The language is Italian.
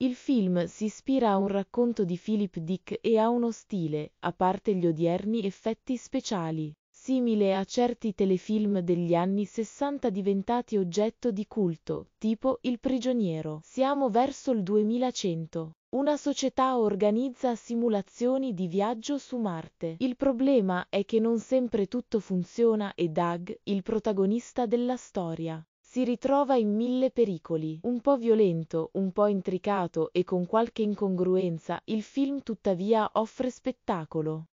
Il film si ispira a un racconto di Philip Dick e ha uno stile, a parte gli odierni effetti speciali, simile a certi telefilm degli anni 60 diventati oggetto di culto, tipo Il prigioniero. Siamo verso il 2100. Una società organizza simulazioni di viaggio su Marte. Il problema è che non sempre tutto funziona e Doug, il protagonista della storia, si ritrova in mille pericoli. Un po' violento, un po' intricato e con qualche incongruenza, il film tuttavia offre spettacolo.